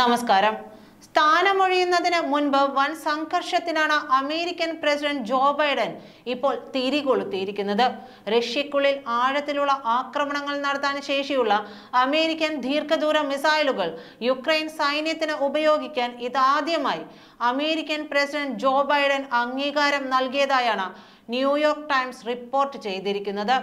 നമസ്കാരം സ്ഥാനമൊഴിയുന്നതിന് മുൻപ് വൻ സംഘർഷത്തിനാണ് അമേരിക്കൻ പ്രസിഡന്റ് ജോ ബൈഡൻ ഇപ്പോൾ തിരികൊളുത്തിയിരിക്കുന്നത് റഷ്യക്കുള്ളിൽ ആഴത്തിലുള്ള ആക്രമണങ്ങൾ നടത്താൻ ശേഷിയുള്ള അമേരിക്കൻ ദീർഘദൂര മിസൈലുകൾ യുക്രൈൻ സൈന്യത്തിന് ഉപയോഗിക്കാൻ ഇതാദ്യമായി അമേരിക്കൻ പ്രസിഡന്റ് ജോ ബൈഡൻ അംഗീകാരം നൽകിയതായാണ് ന്യൂയോർക്ക് ടൈംസ് റിപ്പോർട്ട് ചെയ്തിരിക്കുന്നത്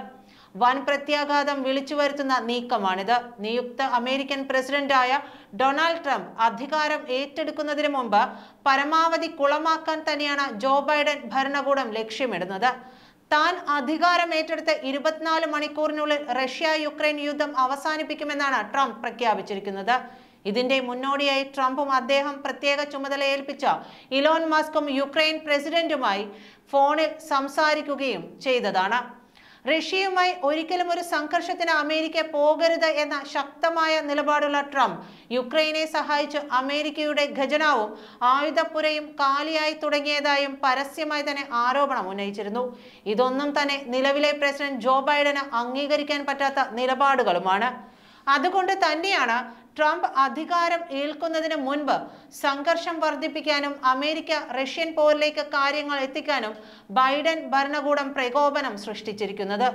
വൻ പ്രത്യാഘാതം വിളിച്ചു വരുത്തുന്ന നീക്കമാണിത് നിയുക്ത അമേരിക്കൻ പ്രസിഡന്റായ ഡൊണാൾഡ് ട്രംപ് അധികാരം ഏറ്റെടുക്കുന്നതിന് മുമ്പ് പരമാവധി കുളമാക്കാൻ തന്നെയാണ് ജോ ബൈഡൻ ഭരണകൂടം ലക്ഷ്യമിടുന്നത് താൻ അധികാരം ഏറ്റെടുത്ത് ഇരുപത്തിനാല് മണിക്കൂറിനുള്ളിൽ റഷ്യ യുക്രൈൻ യുദ്ധം അവസാനിപ്പിക്കുമെന്നാണ് ട്രംപ് പ്രഖ്യാപിച്ചിരിക്കുന്നത് ഇതിന്റെ മുന്നോടിയായി ട്രംപും അദ്ദേഹം പ്രത്യേക ചുമതല ഏൽപ്പിച്ച ഇലോൺ മസ്കും യുക്രൈൻ പ്രസിഡന്റുമായി ഫോണിൽ സംസാരിക്കുകയും ചെയ്തതാണ് റഷ്യയുമായി ഒരിക്കലും ഒരു സംഘർഷത്തിന് അമേരിക്ക പോകരുത് എന്ന ശക്തമായ നിലപാടുള്ള ട്രംപ് യുക്രൈനെ സഹായിച്ച് അമേരിക്കയുടെ ഖജനാവും ആയുധപ്പുരയും കാലിയായി തുടങ്ങിയതായും പരസ്യമായി തന്നെ ആരോപണം ഉന്നയിച്ചിരുന്നു ഇതൊന്നും തന്നെ നിലവിലെ പ്രസിഡന്റ് ജോ ബൈഡന് അംഗീകരിക്കാൻ പറ്റാത്ത നിലപാടുകളുമാണ് അതുകൊണ്ട് തന്നെയാണ് ട്രംപ് അധികാരം ഏൽക്കുന്നതിന് മുൻപ് സംഘർഷം വർദ്ധിപ്പിക്കാനും അമേരിക്ക റഷ്യൻ പോരിലേക്ക് കാര്യങ്ങൾ എത്തിക്കാനും ബൈഡൻ ഭരണകൂടം പ്രകോപനം സൃഷ്ടിച്ചിരിക്കുന്നത്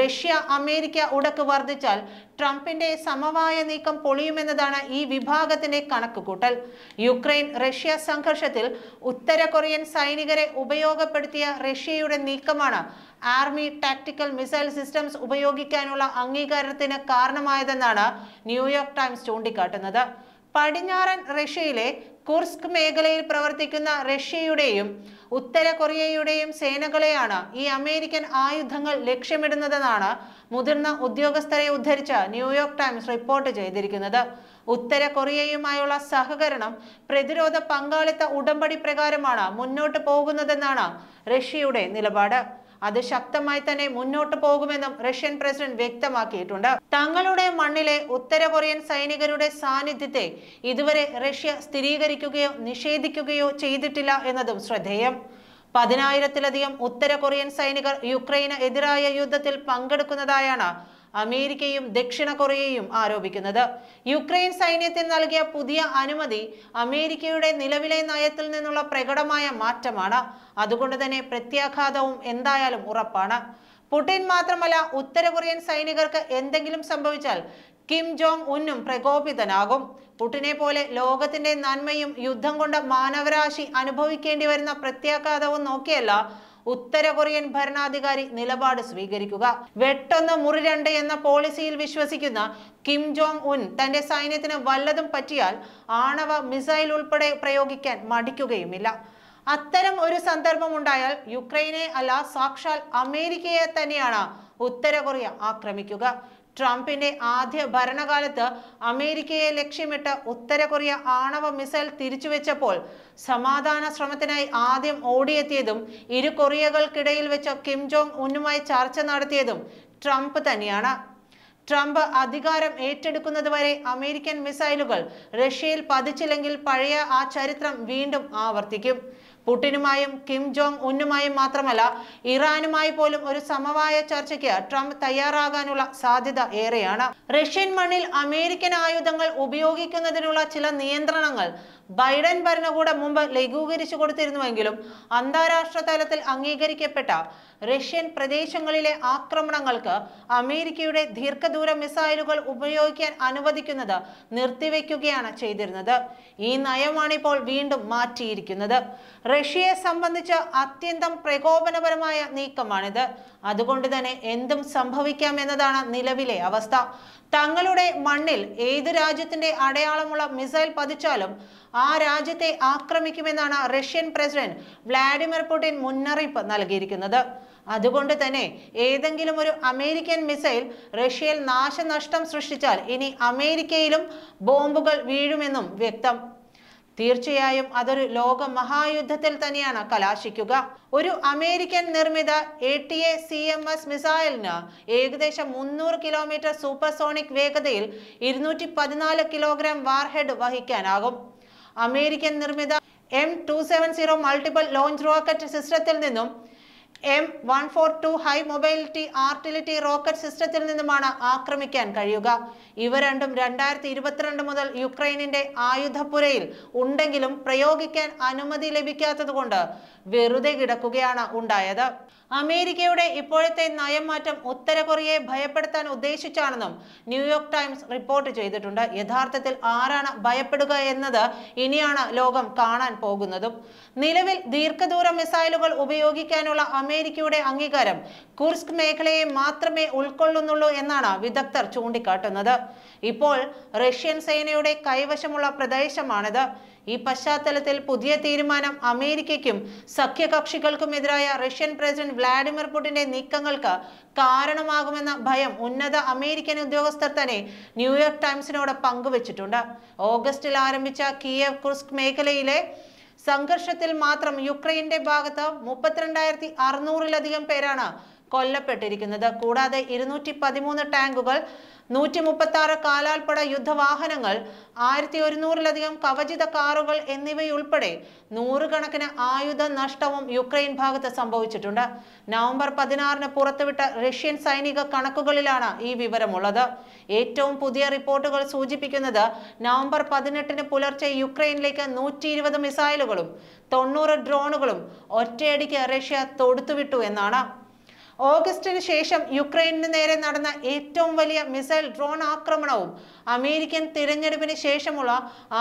റഷ്യ അമേരിക്ക ഉടക്ക് വർദ്ധിച്ചാൽ ട്രംപിന്റെ സമവായ നീക്കം പൊളിയുമെന്നതാണ് ഈ വിഭാഗത്തിന്റെ കണക്കുകൂട്ടൽ യുക്രൈൻ റഷ്യ സംഘർഷത്തിൽ ഉത്തര കൊറിയൻ സൈനികരെ ഉപയോഗപ്പെടുത്തിയ റഷ്യയുടെ നീക്കമാണ് ആർമി ടാക്ടിക്കൽ മിസൈൽ സിസ്റ്റംസ് ഉപയോഗിക്കാനുള്ള അംഗീകാരത്തിന് കാരണമായതെന്നാണ് ന്യൂയോർക്ക് ടൈംസ് ചൂണ്ടിക്കാട്ടുന്നത് പടിഞ്ഞാറൻ റഷ്യയിലെ കുർസ്ക് മേഖലയിൽ പ്രവർത്തിക്കുന്ന റഷ്യയുടെയും ഉത്തര കൊറിയയുടെയും സേനകളെയാണ് ഈ അമേരിക്കൻ ആയുധങ്ങൾ ലക്ഷ്യമിടുന്നതെന്നാണ് മുതിർന്ന ഉദ്യോഗസ്ഥരെ ഉദ്ധരിച്ച ന്യൂയോർക്ക് ടൈംസ് റിപ്പോർട്ട് ചെയ്തിരിക്കുന്നത് ഉത്തര കൊറിയയുമായുള്ള സഹകരണം പ്രതിരോധ പങ്കാളിത്ത ഉടമ്പടി പ്രകാരമാണ് മുന്നോട്ട് പോകുന്നതെന്നാണ് റഷ്യയുടെ നിലപാട് അത് ശക്തമായി തന്നെ മുന്നോട്ട് പോകുമെന്നും റഷ്യൻ പ്രസിഡന്റ് വ്യക്തമാക്കിയിട്ടുണ്ട് തങ്ങളുടെ മണ്ണിലെ ഉത്തര കൊറിയൻ സൈനികരുടെ സാന്നിധ്യത്തെ ഇതുവരെ റഷ്യ സ്ഥിരീകരിക്കുകയോ നിഷേധിക്കുകയോ ചെയ്തിട്ടില്ല എന്നതും ശ്രദ്ധേയം പതിനായിരത്തിലധികം ഉത്തര കൊറിയൻ സൈനികർ യുക്രൈന് എതിരായ യുദ്ധത്തിൽ പങ്കെടുക്കുന്നതായാണ് അമേരിക്കയും ദക്ഷിണ കൊറിയയും ആരോപിക്കുന്നത് യുക്രൈൻ സൈന്യത്തിന് നൽകിയ പുതിയ അനുമതി അമേരിക്കയുടെ നിലവിലെ നയത്തിൽ നിന്നുള്ള പ്രകടമായ മാറ്റമാണ് അതുകൊണ്ട് തന്നെ പ്രത്യാഘാതവും എന്തായാലും ഉറപ്പാണ് പുടിൻ മാത്രമല്ല ഉത്തര കൊറിയൻ സൈനികർക്ക് എന്തെങ്കിലും സംഭവിച്ചാൽ കിം ജോങ് ഉന്നും പ്രകോപിതനാകും പുടിനെ പോലെ ലോകത്തിന്റെ നന്മയും യുദ്ധം കൊണ്ട് മാനവരാശി അനുഭവിക്കേണ്ടി വരുന്ന പ്രത്യാഘാതവും നോക്കിയല്ല ഉത്തര കൊറിയൻ ഭരണാധികാരി നിലപാട് സ്വീകരിക്കുക വെട്ടൊന്ന് മുറി രണ്ട് എന്ന പോളിസിയിൽ വിശ്വസിക്കുന്ന കിം ജോങ് ഉൻ തന്റെ സൈന്യത്തിന് വല്ലതും പറ്റിയാൽ ആണവ മിസൈൽ ഉൾപ്പെടെ പ്രയോഗിക്കാൻ മടിക്കുകയുമില്ല അത്തരം ഒരു സന്ദർഭം ഉണ്ടായാൽ യുക്രൈനെ അല്ല സാക്ഷാൽ അമേരിക്കയെ തന്നെയാണ് ഉത്തര കൊറിയ ആക്രമിക്കുക ട്രംപിന്റെ ആദ്യ ഭരണകാലത്ത് അമേരിക്കയെ ലക്ഷ്യമിട്ട് ഉത്തര കൊറിയ ആണവ മിസൈൽ തിരിച്ചുവെച്ചപ്പോൾ സമാധാന ശ്രമത്തിനായി ആദ്യം ഓടിയെത്തിയതും ഇരു കൊറിയകൾക്കിടയിൽ വെച്ച് കിം ജോങ് ഉന്നുമായി ചർച്ച നടത്തിയതും ട്രംപ് തന്നെയാണ് ട്രംപ് അധികാരം ഏറ്റെടുക്കുന്നതുവരെ അമേരിക്കൻ മിസൈലുകൾ റഷ്യയിൽ പതിച്ചില്ലെങ്കിൽ പഴയ ആ ചരിത്രം വീണ്ടും ആവർത്തിക്കും പുടിനുമായും കിം ജോങ് ഉന്നുമായും മാത്രമല്ല ഇറാനുമായി പോലും ഒരു സമവായ ചർച്ചയ്ക്ക് ട്രംപ് തയ്യാറാകാനുള്ള സാധ്യത ഏറെയാണ് റഷ്യൻ മണ്ണിൽ അമേരിക്കൻ ആയുധങ്ങൾ ഉപയോഗിക്കുന്നതിനുള്ള ചില നിയന്ത്രണങ്ങൾ ബൈഡൻ ഭരണകൂടം മുമ്പ് ലഘൂകരിച്ചു കൊടുത്തിരുന്നുവെങ്കിലും അന്താരാഷ്ട്ര തലത്തിൽ അംഗീകരിക്കപ്പെട്ട റഷ്യൻ പ്രദേശങ്ങളിലെ ആക്രമണങ്ങൾക്ക് അമേരിക്കയുടെ ദീർഘദൂര മിസൈലുകൾ ഉപയോഗിക്കാൻ അനുവദിക്കുന്നത് നിർത്തിവെക്കുകയാണ് ചെയ്തിരുന്നത് ഈ നയമാണിപ്പോൾ വീണ്ടും മാറ്റിയിരിക്കുന്നത് റഷ്യയെ സംബന്ധിച്ച് അത്യന്തം പ്രകോപനപരമായ നീക്കമാണിത് അതുകൊണ്ട് തന്നെ എന്തും സംഭവിക്കാം എന്നതാണ് നിലവിലെ അവസ്ഥ തങ്ങളുടെ മണ്ണിൽ ഏത് രാജ്യത്തിന്റെ അടയാളമുള്ള മിസൈൽ പതിച്ചാലും ആ രാജ്യത്തെ ആക്രമിക്കുമെന്നാണ് റഷ്യൻ പ്രസിഡന്റ് വ്ളാഡിമിർ പുടിൻ മുന്നറിയിപ്പ് നൽകിയിരിക്കുന്നത് അതുകൊണ്ട് തന്നെ ഏതെങ്കിലും ഒരു അമേരിക്കൻ മിസൈൽ റഷ്യയിൽ നാശനഷ്ടം സൃഷ്ടിച്ചാൽ ഇനി അമേരിക്കയിലും ബോംബുകൾ വീഴുമെന്നും വ്യക്തം തീർച്ചയായും അതൊരു ലോക മഹായുദ്ധത്തിൽ തന്നെയാണ് കലാശിക്കുക ഒരു അമേരിക്കൻ നിർമ്മിത A T A C M S മിസൈലിന് ഏകദേശം മുന്നൂറ് കിലോമീറ്റർ സൂപ്പർസോണിക് വേഗതയിൽ ഇരുന്നൂറ്റി പതിനാല് കിലോഗ്രാം വാർഹെഡ് വഹിക്കാനാകും അമേരിക്കൻ നിർമ്മിത M two seven zero multiple launch rocket സിസ്റ്റത്തിൽ നിന്നും M one four two high mobility artillery rocket സിസ്റ്റത്തിൽ നിന്നുമാണ് ആക്രമിക്കാൻ കഴിയുക ഇവ രണ്ടും രണ്ടായിരത്തി ഇരുപത്തിരണ്ട് മുതൽ യുക്രൈനിന്റെ ആയുധപ്പുരയിൽ ഉണ്ടെങ്കിലും പ്രയോഗിക്കാൻ അനുമതി ലഭിക്കാത്തതുകൊണ്ട് വെറുതെ കിടക്കുകയാണ് ഉണ്ടായത് അമേരിക്കയുടെ ഇപ്പോഴത്തെ നയം മാറ്റം ഉത്തര കൊറിയയെ ഭയപ്പെടുത്താൻ ഉദ്ദേശിച്ചാണെന്നും ന്യൂയോർക്ക് ടൈംസ് റിപ്പോർട്ട് ചെയ്തിട്ടുണ്ട് യഥാർത്ഥത്തിൽ ആരാണ് ഭയപ്പെടുക എന്നത് ഇനിയാണ് ലോകം കാണാൻ പോകുന്നതും നിലവിൽ ദീർഘദൂര മിസൈലുകൾ ഉപയോഗിക്കാനുള്ള അമേരിക്കയുടെ അംഗീകാരം കുർസ്ക് മേഖലയെ മാത്രമേ ഉൾക്കൊള്ളുന്നുള്ളൂ എന്നാണ് വിദഗ്ധർ ചൂണ്ടിക്കാട്ടുന്നത് ഇപ്പോൾ റഷ്യൻ സേനയുടെ കൈവശമുള്ള പ്രദേശമാണിത് ഈ പശ്ചാത്തലത്തിൽ പുതിയ തീരുമാനം അമേരിക്കയ്ക്കും സഖ്യകക്ഷികൾക്കുമെതിരായ റഷ്യൻ പ്രസിഡന്റ് വ്ളാഡിമിർ പുടിന്റെ നീക്കങ്ങൾക്ക് കാരണമാകുമെന്ന ഭയം ഉന്നത അമേരിക്കൻ ഉദ്യോഗസ്ഥർ തന്നെ ന്യൂയോർക്ക് ടൈംസിനോട് പങ്കുവച്ചിട്ടുണ്ട് ഓഗസ്റ്റിൽ ആരംഭിച്ച കിയവ് കുർസ്ക് മേഖലയിലെ സംഘർഷത്തിൽ മാത്രം യുക്രൈന്റെ ഭാഗത്ത് മുപ്പത്തിരണ്ടായിരത്തി അറുന്നൂറിലധികം പേരാണ് കൊല്ലപ്പെട്ടിരിക്കുന്നത് കൂടാതെ ഇരുന്നൂറ്റി പതിമൂന്ന് ടാങ്കുകൾ നൂറ്റി മുപ്പത്തി ആറ് കാലാൽപ്പട യുദ്ധവാഹനങ്ങൾ ആയിരത്തി ഒരുന്നൂറിലധികം കവചിത കാറുകൾ എന്നിവയുൾപ്പെടെ നൂറുകണക്കിന് ആയുധ നഷ്ടവും യുക്രൈൻ ഭാഗത്ത് സംഭവിച്ചിട്ടുണ്ട് നവംബർ പതിനാറിന് പുറത്തുവിട്ട റഷ്യൻ സൈനിക കണക്കുകളിലാണ് ഈ വിവരമുള്ളത് ഏറ്റവും പുതിയ റിപ്പോർട്ടുകൾ സൂചിപ്പിക്കുന്നത് നവംബർ പതിനെട്ടിന് പുലർച്ചെ യുക്രൈനിലേക്ക് നൂറ്റി ഇരുപത് മിസൈലുകളും തൊണ്ണൂറ് ഡ്രോണുകളും ഒറ്റയടിക്ക് റഷ്യ തൊടുത്തുവിട്ടു എന്നാണ് ഓഗസ്റ്റിന് ശേഷം യുക്രൈനു നേരെ നടന്ന ഏറ്റവും വലിയ മിസൈൽ ഡ്രോൺ ആക്രമണവും അമേരിക്കൻ തിരഞ്ഞെടുപ്പിന് ശേഷമുള്ള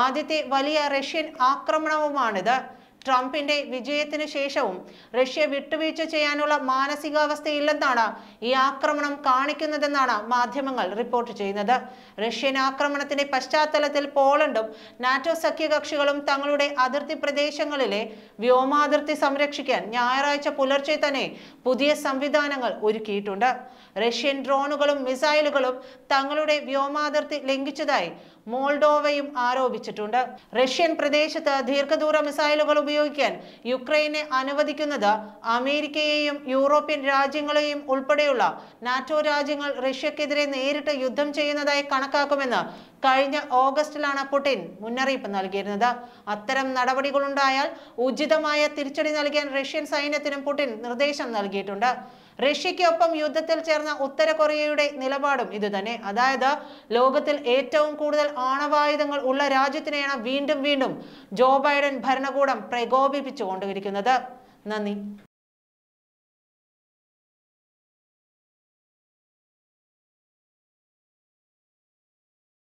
ആദ്യത്തെ വലിയ റഷ്യൻ ആക്രമണവുമാണിത് ട്രംപിന്റെ വിജയത്തിന് ശേഷവും റഷ്യ വിട്ടുവീഴ്ച ചെയ്യാനുള്ള മാനസികാവസ്ഥയില്ലെന്നാണ് ഈ ആക്രമണം കാണിക്കുന്നതെന്നാണ് മാധ്യമങ്ങൾ റിപ്പോർട്ട് ചെയ്യുന്നത് റഷ്യൻ ആക്രമണത്തിന്റെ പശ്ചാത്തലത്തിൽ പോളണ്ടും നാറ്റോ സഖ്യകക്ഷികളും തങ്ങളുടെ അതിർത്തി പ്രദേശങ്ങളിലെ വ്യോമാതിർത്തി സംരക്ഷിക്കാൻ ഞായറാഴ്ച പുലർച്ചെ തന്നെ പുതിയ സംവിധാനങ്ങൾ ഒരുക്കിയിട്ടുണ്ട് റഷ്യൻ ഡ്രോണുകളും മിസൈലുകളും തങ്ങളുടെ വ്യോമാതിർത്തി ലംഘിച്ചതായി മോൾഡോവയും ആരോപിച്ചിട്ടുണ്ട് റഷ്യൻ പ്രദേശത്ത് ദീർഘദൂര മിസൈലുകൾ ഉപയോഗിക്കാൻ യുക്രൈനെ അനുവദിക്കുന്നത് അമേരിക്കയെയും യൂറോപ്യൻ രാജ്യങ്ങളെയും ഉൾപ്പെടെയുള്ള നാറ്റോ രാജ്യങ്ങൾ റഷ്യക്കെതിരെ നേരിട്ട് യുദ്ധം ചെയ്യുന്നതായി കണക്കാക്കുമെന്ന് കഴിഞ്ഞ ഓഗസ്റ്റിലാണ് പുടിൻ മുന്നറിയിപ്പ് നൽകിയിരുന്നത് അത്തരം നടപടികളുണ്ടായാൽ ഉചിതമായ തിരിച്ചടി നൽകാൻ റഷ്യൻ സൈന്യത്തിനും പുടിൻ നിർദ്ദേശം നൽകിയിട്ടുണ്ട് റഷ്യയ്ക്കൊപ്പം യുദ്ധത്തിൽ ചേർന്ന ഉത്തര കൊറിയയുടെ നിലപാടും ഇതുതന്നെ അതായത് ലോകത്തിൽ ഏറ്റവും കൂടുതൽ ആണവായുധങ്ങൾ ഉള്ള രാജ്യത്തിനെയാണ് വീണ്ടും വീണ്ടും ജോ ബൈഡൻ ഭരണകൂടം കൊണ്ടുവരിക്കുന്നത് നന്ദി